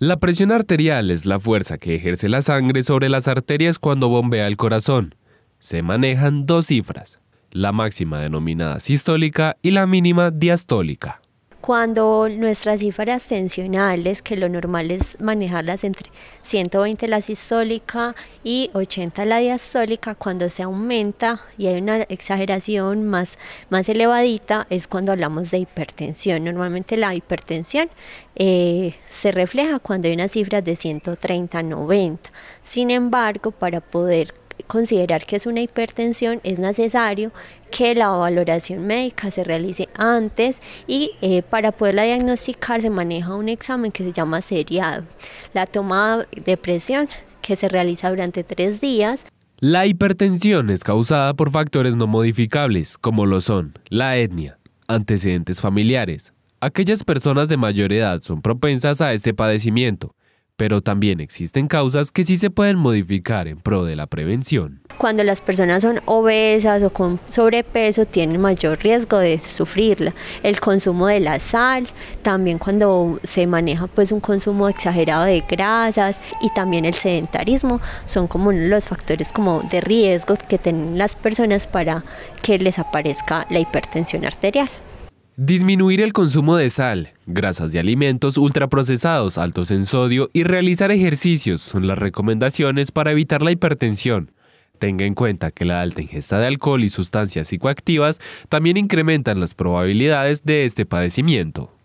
La presión arterial es la fuerza que ejerce la sangre sobre las arterias cuando bombea el corazón. Se manejan dos cifras, la máxima denominada sistólica y la mínima diastólica. Cuando nuestras cifras tensionales, que lo normal es manejarlas entre 120 la sistólica y 80 la diastólica, cuando se aumenta y hay una exageración más, elevadita, es cuando hablamos de hipertensión. Normalmente la hipertensión eh, se refleja cuando hay unas cifras de 130-90. Sin embargo, para poder considerar que es una hipertensión, es necesario que la valoración médica se realice antes y eh, para poderla diagnosticar se maneja un examen que se llama seriado. La toma de presión que se realiza durante tres días. La hipertensión es causada por factores no modificables, como lo son la etnia, antecedentes familiares. Aquellas personas de mayor edad son propensas a este padecimiento, pero también existen causas que sí se pueden modificar en pro de la prevención. Cuando las personas son obesas o con sobrepeso tienen mayor riesgo de sufrirla. El consumo de la sal, también cuando se maneja pues un consumo exagerado de grasas y también el sedentarismo son como de los factores como de riesgo que tienen las personas para que les aparezca la hipertensión arterial. Disminuir el consumo de sal, grasas de alimentos ultraprocesados altos en sodio y realizar ejercicios son las recomendaciones para evitar la hipertensión. Tenga en cuenta que la alta ingesta de alcohol y sustancias psicoactivas también incrementan las probabilidades de este padecimiento.